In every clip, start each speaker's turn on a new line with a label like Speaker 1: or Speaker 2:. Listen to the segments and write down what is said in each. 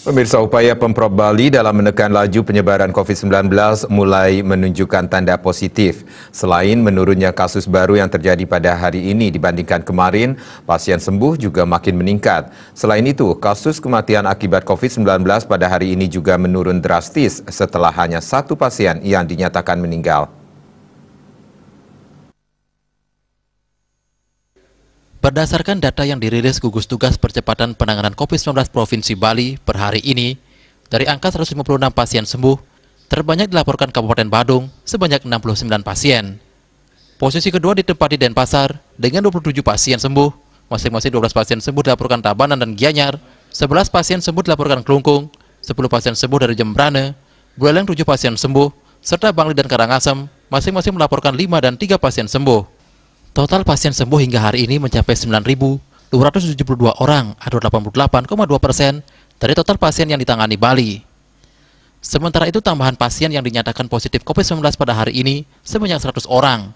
Speaker 1: Pemirsa upaya Pemprov Bali dalam menekan laju penyebaran COVID-19 mulai menunjukkan tanda positif. Selain menurunnya kasus baru yang terjadi pada hari ini dibandingkan kemarin, pasien sembuh juga makin meningkat. Selain itu, kasus kematian akibat COVID-19 pada hari ini juga menurun drastis setelah hanya satu pasien yang dinyatakan meninggal.
Speaker 2: Berdasarkan data yang dirilis gugus tugas percepatan penanganan COVID-19 Provinsi Bali per hari ini, dari angka 156 pasien sembuh, terbanyak dilaporkan Kabupaten Badung sebanyak 69 pasien. Posisi kedua ditempati Denpasar dengan 27 pasien sembuh, masing-masing 12 pasien sembuh dilaporkan Tabanan dan Gianyar, 11 pasien sembuh dilaporkan Kelungkung, 10 pasien sembuh dari Jembrane, Buleleng 7 pasien sembuh, serta Bangli dan Karangasem masing-masing melaporkan 5 dan 3 pasien sembuh. Total pasien sembuh hingga hari ini mencapai 9.272 orang atau 88,2 persen dari total pasien yang ditangani Bali. Sementara itu tambahan pasien yang dinyatakan positif COVID-19 pada hari ini sebanyak 100 orang.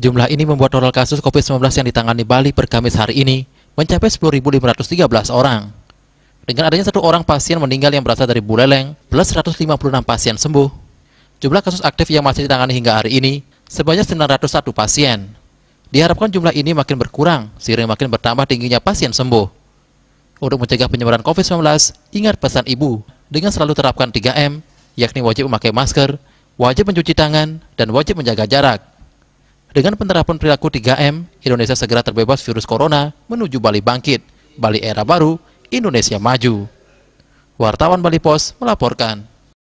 Speaker 2: Jumlah ini membuat total kasus COVID-19 yang ditangani Bali per Kamis hari ini mencapai 10.513 orang. Dengan adanya satu orang pasien meninggal yang berasal dari Buleleng, plus 156 pasien sembuh. Jumlah kasus aktif yang masih ditangani hingga hari ini sebanyak 901 pasien. Diharapkan jumlah ini makin berkurang seiring makin bertambah tingginya pasien sembuh. Untuk mencegah penyebaran COVID-19, ingat pesan ibu dengan selalu terapkan 3M, yakni wajib memakai masker, wajib mencuci tangan, dan wajib menjaga jarak. Dengan penerapan perilaku 3M, Indonesia segera terbebas virus corona menuju Bali bangkit, Bali era baru, Indonesia maju. Wartawan Bali Pos melaporkan.